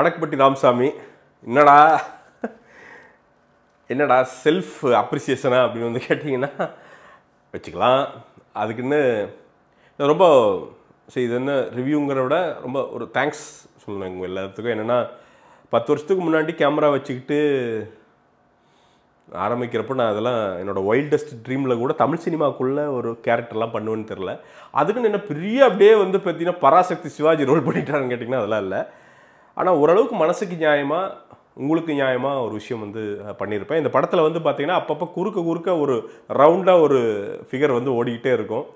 வடக்குப்பட்டி ராமசாமி என்னடா என்னடா செல்ஃப் அப்ரிசியேஷனா அப்படின்னு வந்து கேட்டிங்கன்னா வச்சுக்கலாம் அதுக்குன்னு ரொம்ப சரி இது என்ன ரிவ்யூங்கிறத விட ரொம்ப ஒரு தேங்க்ஸ் சொல்லணும் எங்கள் எல்லாத்துக்கும் என்னென்னா பத்து வருஷத்துக்கு முன்னாடி கேமரா வச்சுக்கிட்டு ஆரம்பிக்கிறப்ப நான் அதெல்லாம் என்னோடய வைல்டஸ்ட் ட்ரீமில் கூட தமிழ் சினிமாக்குள்ளே ஒரு கேரக்டர்லாம் பண்ணுவேன்னு தெரில அதுக்குன்னு என்ன பெரிய அப்படியே வந்து பார்த்தீங்கன்னா பராசக்தி சிவாஜி ரோல் பண்ணிட்டாருன்னு கேட்டிங்கன்னா அதெல்லாம் இல்லை ஆனால் ஓரளவுக்கு மனசுக்கு நியாயமாக உங்களுக்கு நியாயமாக ஒரு விஷயம் வந்து பண்ணியிருப்பேன் இந்த படத்தில் வந்து பார்த்திங்கன்னா அப்பப்போ குறுக்க குறுக்க ஒரு ரவுண்டாக ஒரு ஃபிகர் வந்து ஓடிக்கிட்டே இருக்கும்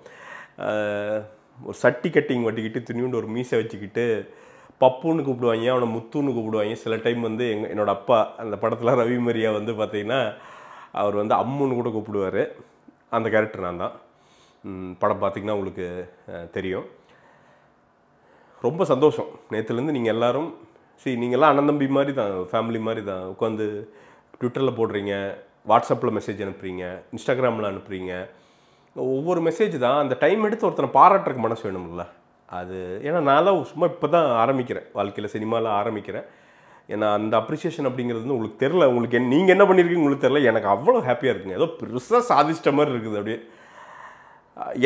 ஒரு சட்டி கட்டிங் வட்டிக்கிட்டு துணியுண்டு ஒரு மீசை வச்சுக்கிட்டு பப்புன்னு கூப்பிடுவாங்க அவனை முத்துன்னு கூப்பிடுவாங்க சில டைம் வந்து எங்கள் என்னோடய அப்பா அந்த படத்தில் ரவி மரியா வந்து பார்த்திங்கன்னா அவர் வந்து அம்முன்னு கூட கூப்பிடுவார் அந்த கேரக்டர் நான் தான் படம் பார்த்திங்கன்னா உங்களுக்கு தெரியும் ரொம்ப சந்தோஷம் நேற்றுலேருந்து நீங்கள் எல்லோரும் சரி நீங்கள்லாம் அண்ணன் தம்பி மாதிரி தான் ஃபேமிலி மாதிரி தான் உட்காந்து ட்விட்டரில் போடுறீங்க வாட்ஸ்அப்பில் மெசேஜ் அனுப்புகிறீங்க இன்ஸ்டாகிராமில் அனுப்புகிறீங்க ஒவ்வொரு மெசேஜ் தான் அந்த டைம் எடுத்து ஒருத்தனை பாராட்டுறக்கு மனசு வேணும்ல அது ஏன்னா தான் சும்மா இப்போ தான் ஆரம்பிக்கிறேன் வாழ்க்கையில் சினிமாவில் ஆரம்பிக்கிறேன் ஏன்னா அந்த அப்ரிசியேஷன் அப்படிங்கிறது வந்து உங்களுக்கு தெரில உங்களுக்கு என் நீங்கள் என்ன பண்ணியிருக்கீங்க உங்களுக்கு தெரில எனக்கு அவ்வளோ ஹாப்பியாக இருக்குங்க ஏதோ பெருசாக சாதிச்சிட்ட மாதிரி இருக்குது அப்படியே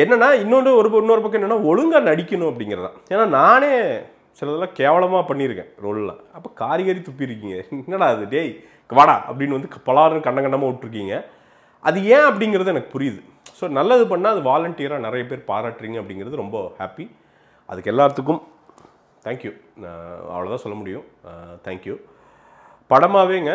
என்னென்னா இன்னொன்று ஒரு இன்னொரு பக்கம் என்னென்னா ஒழுங்காக நடிக்கணும் அப்படிங்கிறதான் ஏன்னா நானே சிலதெல்லாம் கேவலமாக பண்ணியிருக்கேன் ரோல்லாம் அப்போ காரிகரி துப்பியிருக்கீங்க என்னடா அது டேய் வாடா அப்படின்னு வந்து பலாருன்னு கண்ட கண்டமாக விட்டுருக்கீங்க அது ஏன் அப்படிங்கிறது எனக்கு புரியுது ஸோ நல்லது பண்ணால் அது வாலண்டியராக நிறைய பேர் பாராட்டுறீங்க அப்படிங்கிறது ரொம்ப ஹாப்பி அதுக்கு எல்லாத்துக்கும் தேங்க்யூ அவ்வளோதான் சொல்ல முடியும் தேங்க்யூ படமாகவேங்க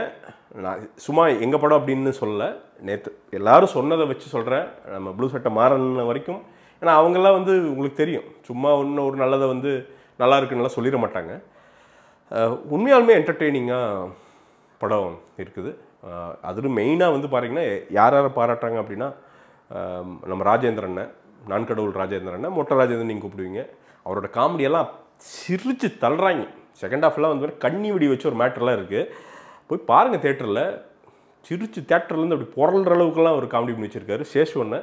நான் சும்மா எங்கள் படம் அப்படின்னு சொல்லலை நேற்று எல்லோரும் சொன்னதை வச்சு சொல்கிறேன் நம்ம ப்ளூ சட்டை மாறன வரைக்கும் ஏன்னா அவங்கெல்லாம் வந்து உங்களுக்கு தெரியும் சும்மா ஒன்று ஒரு நல்லதை வந்து நல்லா இருக்குன்னு சொல்லிட மாட்டாங்க உண்மையாலுமே என்டர்டெய்னிங்காக படம் இருக்குது அதில் மெயினாக வந்து பார்த்திங்கன்னா யார் யாரை பாராட்டுறாங்க அப்படின்னா நம்ம ராஜேந்திரண்ணை நான்கடவுள் ராஜேந்திரண்ணை மொட்டை ராஜேந்திரன் நீங்கள் கூப்பிடுவீங்க அவரோட காமெடியெல்லாம் சிரித்து தள்ளுறாங்க செகண்ட் ஹாஃப்லாம் வந்து கண்ணி விடி வச்சு ஒரு மேட்டர்லாம் இருக்குது போய் பாருங்கள் தேட்டரில் சிரிச்சு தேட்டர்லேருந்து அப்படி புரளுற அளவுக்குலாம் ஒரு காமெடி பண்ணி வச்சுருக்காரு சேஷ்வன்னு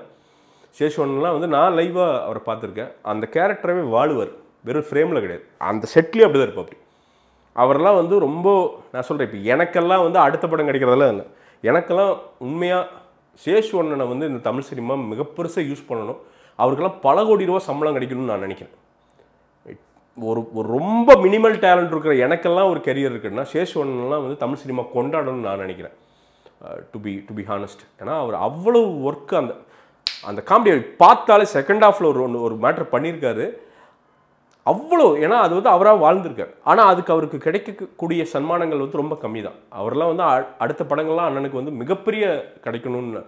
சேஷ்வன்லாம் வந்து நான் லைவாக அவரை பார்த்துருக்கேன் அந்த கேரக்டரவே வாழுவார் வெறும் ஃப்ரேமில் கிடையாது அந்த செட்லேயும் அப்படி தான் இருப்போம் அப்படி அவரெல்லாம் வந்து ரொம்ப நான் சொல்கிறேன் இப்போ எனக்கெல்லாம் வந்து அடுத்த படம் கிடைக்கிறதெல்லாம் இல்லை எனக்கெல்லாம் உண்மையாக சேஷ் ஒன்னனை வந்து இந்த தமிழ் சினிமா மிக பெருசாக யூஸ் பண்ணணும் அவருக்கெல்லாம் பல கோடி ரூபா சம்பளம் கிடைக்கணும்னு நான் நினைக்கிறேன் ஒரு ஒரு ரொம்ப மினிமல் டேலண்ட் இருக்கிற எனக்கெல்லாம் ஒரு கெரியர் இருக்குன்னா சேஷ் ஒன்னெல்லாம் வந்து தமிழ் சினிமா கொண்டாடணும்னு நான் நினைக்கிறேன் to be to be honest ஏன்னா அவர் அவ்வளோ ஒர்க்கு அந்த அந்த காமெடி பார்த்தாலே செகண்ட் ஆஃபில் ஒரு ஒன்று ஒரு மேட்ரு பண்ணியிருக்காரு அவ்வளோ ஏன்னா அது வந்து அவராக வாழ்ந்திருக்கார் ஆனால் அதுக்கு அவருக்கு கிடைக்கக்கூடிய சன்மானங்கள் வந்து ரொம்ப கம்மி தான் அவரெல்லாம் வந்து அடுத்த படங்கள்லாம் அண்ணனுக்கு வந்து மிகப்பெரிய கிடைக்கணும்னு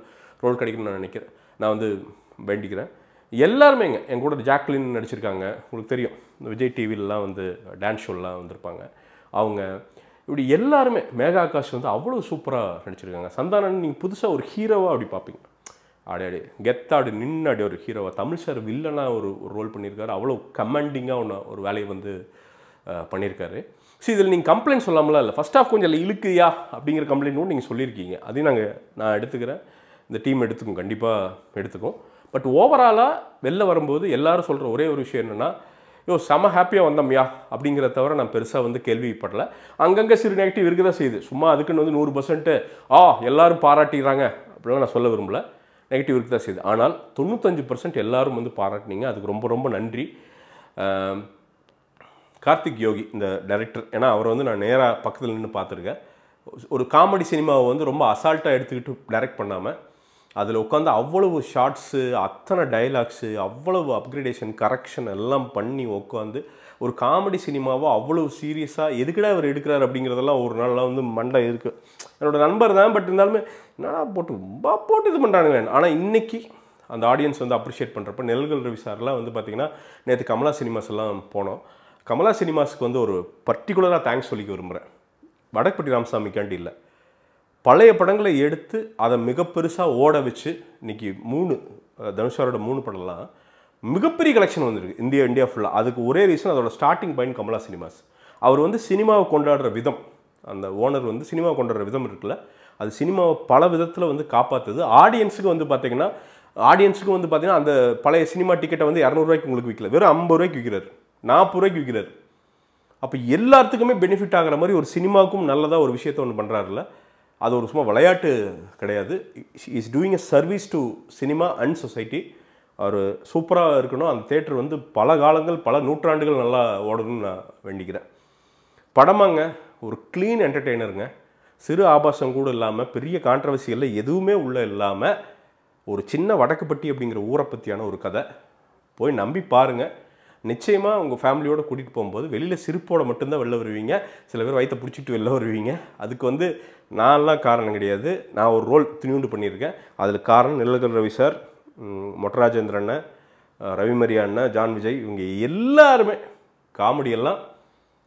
ரோல் கிடைக்கணும்னு நான் நினைக்கிறேன் நான் வந்து வேண்டிக்கிறேன் எல்லாருமேங்க என் கூட ஜாக்லின் நடிச்சிருக்காங்க உங்களுக்கு தெரியும் விஜய் டிவிலலாம் வந்து டான்ஸ் ஷோலாம் வந்திருப்பாங்க அவங்க இப்படி எல்லாருமே மேகா ஆகாஷ் வந்து அவ்வளோ சூப்பராக நடிச்சிருக்காங்க சந்தானன் நீங்கள் புதுசாக ஒரு ஹீரோவாக அப்படி பார்ப்பீங்க அடையாடி கெத்தாடு நின்று அடி ஒரு ஹீரோவை தமிழ் சார் வில்லனாக ஒரு ரோல் பண்ணியிருக்காரு அவ்வளோ கமாண்டிங்காக ஒன்று ஒரு வேலையை வந்து பண்ணியிருக்காரு ஸோ இதில் நீங்கள் கம்ப்ளைண்ட் சொல்லாமலாம் இல்லை ஃபஸ்ட் ஆஃப் கொஞ்சம் இல்லை இழுக்குயா அப்படிங்கிற கம்ப்ளைண்ட் கூட நீங்கள் சொல்லியிருக்கீங்க அதையும் நாங்கள் நான் எடுத்துக்கிறேன் இந்த டீம் எடுத்துக்கும் கண்டிப்பாக எடுத்துக்கும் பட் ஓவராலாக வெளில வரும்போது எல்லாரும் சொல்கிற ஒரே ஒரு விஷயம் என்னென்னா யோ செம ஹாப்பியாக வந்தோம்யா அப்படிங்கிற தவிர நான் பெருசாக வந்து படல அங்கங்கே சிறு நெகட்டிவ் இருக்குதான் தான் செய்யுது சும்மா அதுக்குன்னு வந்து நூறு பர்சன்ட்டு ஆ எல்லோரும் பாராட்டிடுறாங்க அப்படிலாம் நான் சொல்ல விரும்பலை நெகட்டிவ் இருக்க தான் செய்யுது ஆனால் தொண்ணூத்தஞ்சு பர்சன்ட் எல்லோரும் வந்து பாராட்டினீங்க அதுக்கு ரொம்ப ரொம்ப நன்றி கார்த்திக் யோகி இந்த டைரக்டர் ஏன்னா அவரை வந்து நான் நேராக பக்கத்தில் நின்று பார்த்துருக்கேன் ஒரு காமெடி சினிமாவை வந்து ரொம்ப அசால்ட்டாக எடுத்துக்கிட்டு டைரக்ட் பண்ணாமல் அதில் உட்காந்து அவ்வளவு ஷார்ட்ஸு அத்தனை டைலாக்ஸு அவ்வளவு அப்கிரேடேஷன் கரெக்ஷன் எல்லாம் பண்ணி உட்காந்து ஒரு காமெடி சினிமாவோ அவ்வளோ சீரியஸாக எதுக்கடா அவர் எடுக்கிறார் அப்படிங்கிறதெல்லாம் ஒரு நாளெலாம் வந்து மண்டை இருக்குது என்னோடய நண்பர் தான் பட் இருந்தாலுமே என்னடா போட்டு ரொம்ப போட்டு இது பண்ணுறாங்க ஆனால் இன்றைக்கி அந்த ஆடியன்ஸ் வந்து அப்ரிஷியேட் பண்ணுறப்ப நெல்கள் ரவி சார்லாம் வந்து பார்த்திங்கன்னா நேற்று கமலா சினிமாஸ் எல்லாம் போனோம் கமலா சினிமாஸுக்கு வந்து ஒரு பர்டிகுலராக தேங்க்ஸ் சொல்லிக்க விரும்புகிறேன் வடக்குப்பட்டி ராமசாமிக்காண்டி இல்லை பழைய படங்களை எடுத்து அதை மிக பெருசாக ஓட வச்சு இன்றைக்கி மூணு தனுஷாரோட மூணு படம்லாம் மிகப்பெரிய கலெக்ஷன் வந்திருக்கு இந்தியா இந்தியா ஃபுல்லாக அதுக்கு ஒரே ரீசன் அதோட ஸ்டார்டிங் பாயிண்ட் கமலா சினிமாஸ் அவர் வந்து சினிமாவை கொண்டாடுற விதம் அந்த ஓனர் வந்து சினிமாவை கொண்டாடுற விதம் இருக்குல்ல அது சினிமாவை பல விதத்தில் வந்து காப்பாற்றுது ஆடியன்ஸுக்கு வந்து பார்த்திங்கன்னா ஆடியன்ஸுக்கு வந்து பார்த்திங்கன்னா அந்த பழைய சினிமா டிக்கெட்டை வந்து இரநூறுவாய்க்கு உங்களுக்கு விற்கல வெறும் ஐம்பது ரூபாய்க்கு விற்கிறார் நாற்பது ரூபாய்க்கு விற்கிறார் அப்போ எல்லாத்துக்குமே பெனிஃபிட் ஆகிற மாதிரி ஒரு சினிமாவுக்கும் நல்லதாக ஒரு விஷயத்த ஒன்று பண்ணுறாருல்ல அது ஒரு சும்மா விளையாட்டு கிடையாது is doing a service to cinema and society ஒரு சூப்பராக இருக்கணும் அந்த தேட்டர் வந்து பல காலங்கள் பல நூற்றாண்டுகள் நல்லா ஓடணும்னு நான் வேண்டிக்கிறேன் படமாங்க ஒரு க்ளீன் என்டர்டெய்னருங்க சிறு ஆபாசம் கூட இல்லாமல் பெரிய கான்ட்ரவர்சிகளில் எதுவுமே உள்ளே இல்லாமல் ஒரு சின்ன வடக்குப்பட்டி அப்படிங்கிற ஊரை பற்றியான ஒரு கதை போய் நம்பி பாருங்கள் நிச்சயமாக உங்கள் ஃபேமிலியோடு கூட்டிகிட்டு போகும்போது வெளியில் சிரிப்போடு மட்டும்தான் வெளில வருவீங்க சில பேர் வயிற்ற பிடிச்சிட்டு வெளில வருவீங்க அதுக்கு வந்து நான்லாம் காரணம் கிடையாது நான் ஒரு ரோல் துணியூண்டு பண்ணியிருக்கேன் அதில் காரணம் நிலகல் ரவி சார் மொட்டராஜேந்திரண்ண ரவிமரியா அண்ணன் ஜான் விஜய் இவங்க எல்லாருமே காமெடியெல்லாம்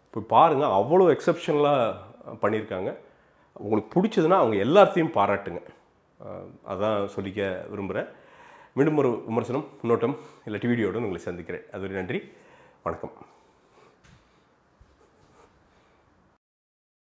இப்போ பாருங்கள் அவ்வளோ எக்ஸப்ஷனலாக பண்ணியிருக்காங்க உங்களுக்கு பிடிச்சதுன்னா அவங்க எல்லாத்தையும் பாராட்டுங்க அதான் சொல்லிக்க விரும்புகிறேன் மீண்டும் ஒரு விமர்சனம் முன்னோட்டம் இல்லாட்டி வீடியோடு உங்களை சந்திக்கிறேன் அதுவரை நன்றி வணக்கம்